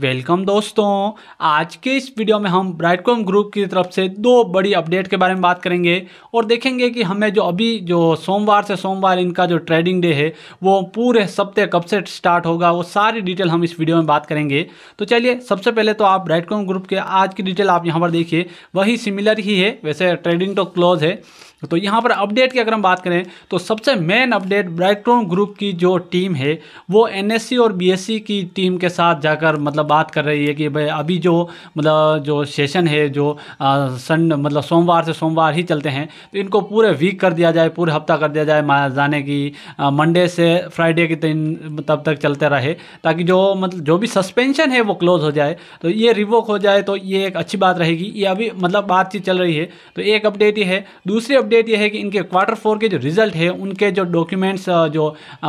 welcome दोस्तों आज के इस वीडियो में हम ब्राइटकॉम ग्रुप की तरफ से दो बड़ी अपडेट के बारे में बात करेंगे और देखेंगे कि हमें जो अभी जो सोमवार से सोमवार इनका जो ट्रेडिंग डे है वो पूरे सप्ते कब से स्टार्ट होगा वो सारी डिटेल हम इस वीडियो में बात करेंगे तो चलिए सबसे पहले तो आप ब्राइटकॉम ग्रुप के आज की डिटेल आप यहाँ पर देखिए वही सिमिलर ही है वैसे ट्रेडिंग तो क्लोज है तो यहाँ पर अपडेट की अगर हम बात करें तो सबसे मेन अपडेट ब्राइटोन ग्रुप की जो टीम है वो एनएससी और बीएससी की टीम के साथ जाकर मतलब बात कर रही है कि भाई अभी जो मतलब जो सेशन है जो सन मतलब सोमवार से सोमवार ही चलते हैं तो इनको पूरे वीक कर दिया जाए पूरे हफ्ता कर दिया जाए जाने की मंडे से फ्राइडे के दिन तब तक चलते रहे ताकि जो मतलब जो भी सस्पेंशन है वो क्लोज हो जाए तो ये रिवोक हो जाए तो ये एक अच्छी बात रहेगी ये अभी मतलब बातचीत चल रही है तो एक अपडेट ही है दूसरी अपडेट ये है कि इनके क्वार्टर फोर के जो रिजल्ट है उनके जो डॉक्यूमेंट्स जो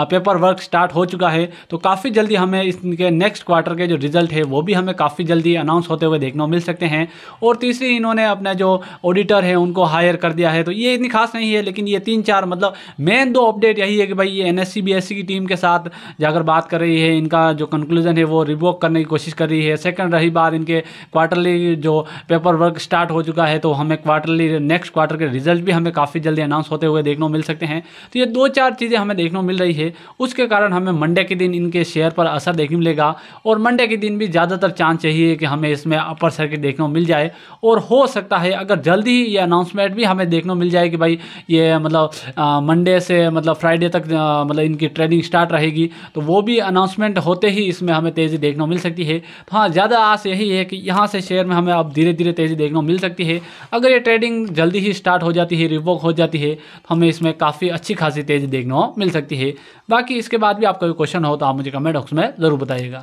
पेपर वर्क स्टार्ट हो चुका है तो काफ़ी जल्दी हमें इनके नेक्स्ट क्वार्टर के जो रिजल्ट है वो भी हमें काफ़ी जल्दी अनाउंस होते हुए देखने को मिल सकते हैं और तीसरी इन्होंने अपना जो ऑडिटर है उनको हायर कर दिया है तो ये इतनी खास नहीं है लेकिन ये तीन चार मतलब मेन दो अपडेट यही है कि भाई ये एन एस की टीम के साथ जाकर बात कर रही है इनका जो कंक्लूजन है वो रिवोक करने की कोशिश कर रही है सेकेंड रही बात इनके क्वार्टरली जो पेपर वर्क स्टार्ट हो चुका है तो हमें क्वार्टरली नेक्स्ट क्वार्टर के रिजल्ट भी हमें में काफ़ी जल्दी अनाउंस होते हुए देखने को मिल सकते हैं तो ये दो चार चीज़ें हमें देखने को मिल रही है उसके कारण हमें मंडे के दिन इनके शेयर पर असर देखने मिलेगा और मंडे के दिन भी ज़्यादातर चांस चाहिए कि हमें इसमें अपर सर्किट देखने को मिल जाए और हो सकता है अगर जल्दी ही ये अनाउंसमेंट भी हमें देखने को मिल जाए कि भाई ये मतलब मंडे से मतलब फ्राइडे तक मतलब इनकी ट्रेडिंग स्टार्ट रहेगी तो वो भी अनाउंसमेंट होते ही इसमें हमें तेज़ी देखने को मिल सकती है तो हाँ ज़्यादा आस यही है कि यहाँ से शेयर में हमें अब धीरे धीरे तेज़ी देखने को मिल सकती है अगर ये ट्रेडिंग जल्दी ही स्टार्ट हो जाती है रिवोक हो जाती है तो हमें इसमें काफ़ी अच्छी खासी तेज़ी देखने को मिल सकती है बाकी इसके बाद भी आपका कोई क्वेश्चन हो तो आप मुझे कमेंट बॉक्स में ज़रूर बताइएगा